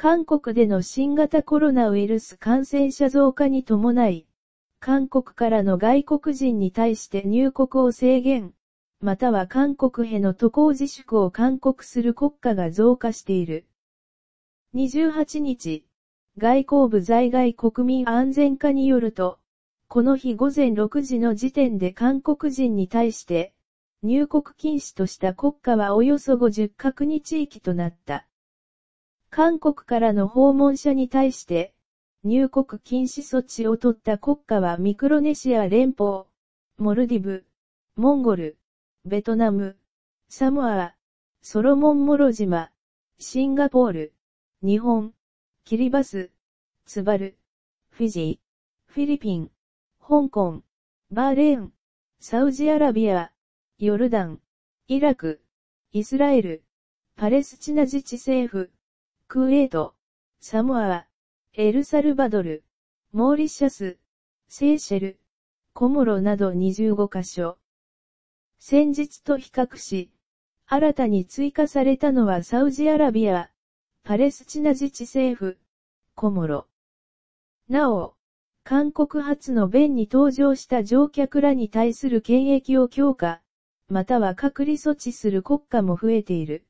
韓国での新型コロナウイルス感染者増加に伴い、韓国からの外国人に対して入国を制限、または韓国への渡航自粛を勧告する国家が増加している。28日、外交部在外国民安全課によると、この日午前6時の時点で韓国人に対して、入国禁止とした国家はおよそ50各に地域となった。韓国からの訪問者に対して、入国禁止措置を取った国家はミクロネシア連邦、モルディブ、モンゴル、ベトナム、サモア、ソロモンモロ島、シンガポール、日本、キリバス、ツバル、フィジー、フィリピン、香港、バーレーン、サウジアラビア、ヨルダン、イラク、イスラエル、パレスチナ自治政府、クウェート、サモア、エルサルバドル、モーリシャス、セーシェル、コモロなど25カ所。先日と比較し、新たに追加されたのはサウジアラビア、パレスチナ自治政府、コモロ。なお、韓国発の便に登場した乗客らに対する権益を強化、または隔離措置する国家も増えている。